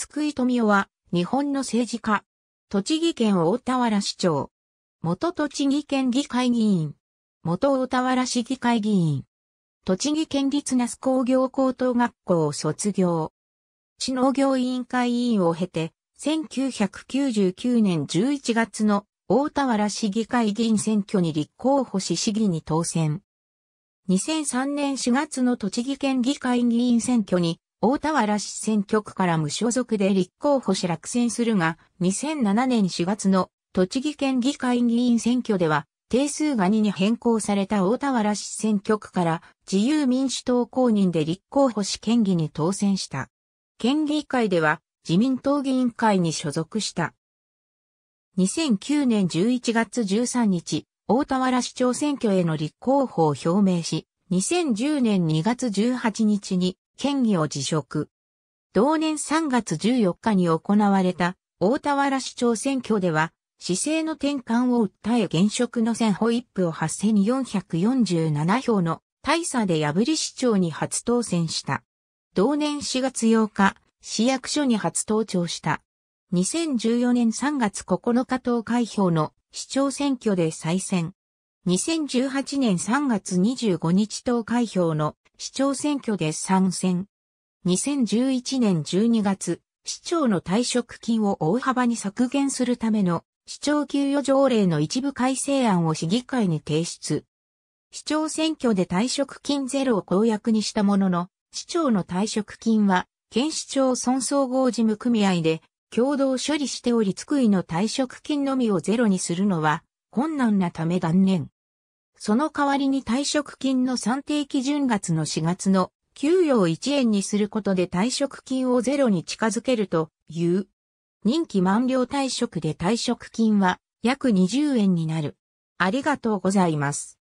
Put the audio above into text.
津久井富夫は、日本の政治家。栃木県大田原市長。元栃木県議会議員。元大田原市議会議員。栃木県立那須工業高等学校を卒業。市農業委員会委員を経て、1999年11月の大田原市議会議員選挙に立候補し市議に当選。2003年4月の栃木県議会議員選挙に大田原市選挙区から無所属で立候補し落選するが、2007年4月の栃木県議会議員選挙では、定数が2に変更された大田原市選挙区から自由民主党公認で立候補し県議に当選した。県議会では自民党議員会に所属した。2009年11月13日、大田原市長選挙への立候補を表明し、2010年2月18日に県議を辞職。同年3月14日に行われた大田原市長選挙では、市政の転換を訴え現職の選保一夫を8447票の大差で破り市長に初当選した。同年4月8日、市役所に初登庁した。2014年3月9日投開票の市長選挙で再選。2018年3月25日投開票の市長選挙で参戦。2011年12月、市長の退職金を大幅に削減するための市長給与条例の一部改正案を市議会に提出。市長選挙で退職金ゼロを公約にしたものの、市長の退職金は、県市長村総合事務組合で共同処理しており、津久井の退職金のみをゼロにするのは困難なため断念。その代わりに退職金の算定基準月の4月の給与を1円にすることで退職金をゼロに近づけるという。任期満了退職で退職金は約20円になる。ありがとうございます。